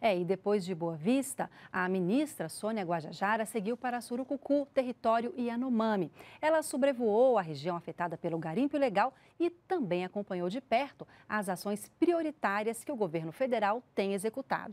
É, e depois de Boa Vista, a ministra Sônia Guajajara seguiu para Surucucu, território Yanomami. Ela sobrevoou a região afetada pelo garimpo ilegal e também acompanhou de perto as ações prioritárias que o governo federal tem executado.